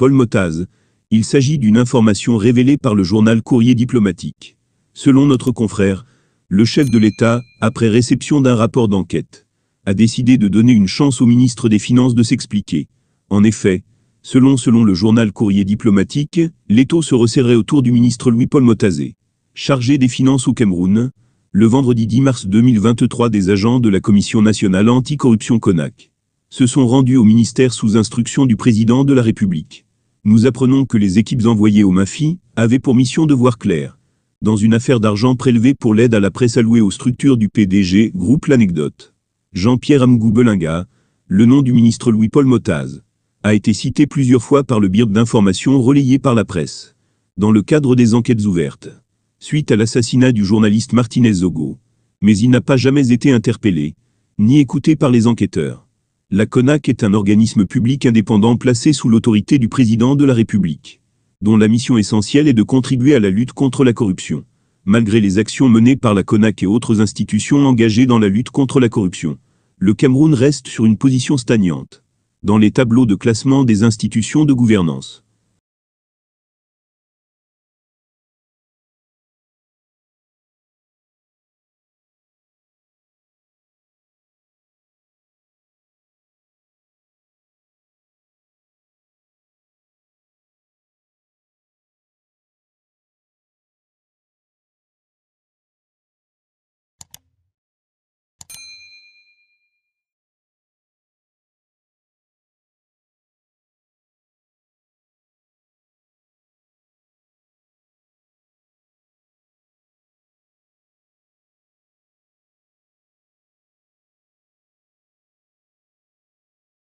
Paul Motaz. Il s'agit d'une information révélée par le journal Courrier diplomatique. Selon notre confrère, le chef de l'État, après réception d'un rapport d'enquête, a décidé de donner une chance au ministre des Finances de s'expliquer. En effet, selon selon le journal Courrier diplomatique, l'étau se resserrait autour du ministre Louis-Paul Motazé, chargé des Finances au Cameroun, le vendredi 10 mars 2023 des agents de la Commission nationale anticorruption CONAC se sont rendus au ministère sous instruction du président de la République nous apprenons que les équipes envoyées au MAFI avaient pour mission de voir clair. Dans une affaire d'argent prélevée pour l'aide à la presse allouée aux structures du PDG, groupe l'anecdote. Jean-Pierre Amgou Belinga, le nom du ministre Louis-Paul Motaz, a été cité plusieurs fois par le Bureau d'information relayé par la presse, dans le cadre des enquêtes ouvertes, suite à l'assassinat du journaliste Martinez Zogo. Mais il n'a pas jamais été interpellé, ni écouté par les enquêteurs. La CONAC est un organisme public indépendant placé sous l'autorité du président de la République, dont la mission essentielle est de contribuer à la lutte contre la corruption. Malgré les actions menées par la CONAC et autres institutions engagées dans la lutte contre la corruption, le Cameroun reste sur une position stagnante dans les tableaux de classement des institutions de gouvernance.